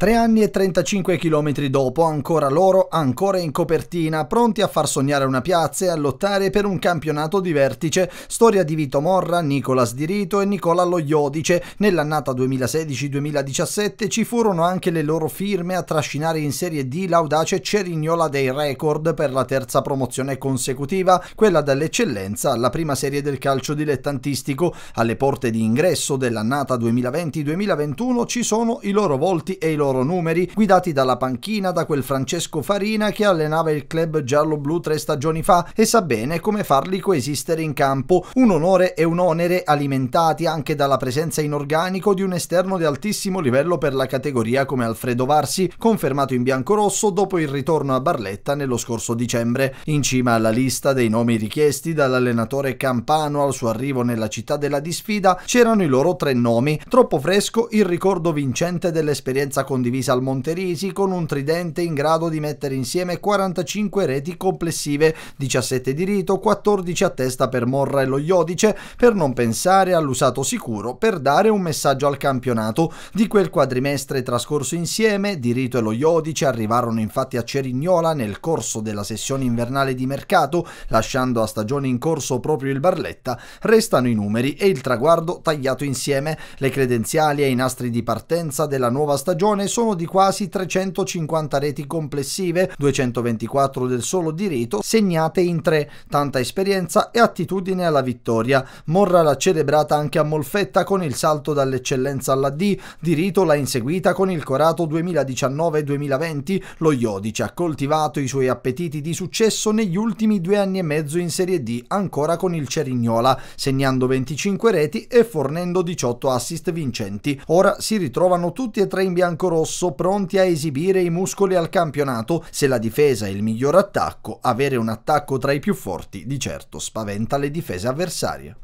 Tre anni e 35 km dopo, ancora loro, ancora in copertina, pronti a far sognare una piazza e a lottare per un campionato di vertice. Storia di Vito Morra, Nicolas Di Rito e Nicola Loiodice. Nell'annata 2016-2017 ci furono anche le loro firme a trascinare in Serie D l'audace Cerignola dei record per la terza promozione consecutiva, quella dell'Eccellenza, la prima serie del calcio dilettantistico. Alle porte di ingresso dell'annata 2020-2021 ci sono i loro volti e i loro loro numeri, guidati dalla panchina da quel Francesco Farina che allenava il club giallo-blu tre stagioni fa e sa bene come farli coesistere in campo, un onore e un onere alimentati anche dalla presenza in organico di un esterno di altissimo livello per la categoria come Alfredo Varsi, confermato in biancorosso dopo il ritorno a Barletta nello scorso dicembre. In cima alla lista dei nomi richiesti dall'allenatore Campano al suo arrivo nella città della disfida c'erano i loro tre nomi, troppo fresco il ricordo vincente dell'esperienza con condivisa al Monterisi con un tridente in grado di mettere insieme 45 reti complessive, 17 di rito, 14 a testa per Morra e lo Iodice, per non pensare all'usato sicuro per dare un messaggio al campionato. Di quel quadrimestre trascorso insieme, di rito e lo Iodice arrivarono infatti a Cerignola nel corso della sessione invernale di mercato, lasciando a stagione in corso proprio il Barletta, restano i numeri e il traguardo tagliato insieme, le credenziali e i nastri di partenza della nuova stagione sono di quasi 350 reti complessive, 224 del solo diritto, segnate in tre, tanta esperienza e attitudine alla vittoria. Morra l'ha celebrata anche a Molfetta con il salto dall'eccellenza alla D, Dirito l'ha inseguita con il Corato 2019-2020, lo Iodice ha coltivato i suoi appetiti di successo negli ultimi due anni e mezzo in Serie D, ancora con il Cerignola, segnando 25 reti e fornendo 18 assist vincenti. Ora si ritrovano tutti e tre in biancorossi rosso pronti a esibire i muscoli al campionato, se la difesa è il miglior attacco, avere un attacco tra i più forti di certo spaventa le difese avversarie.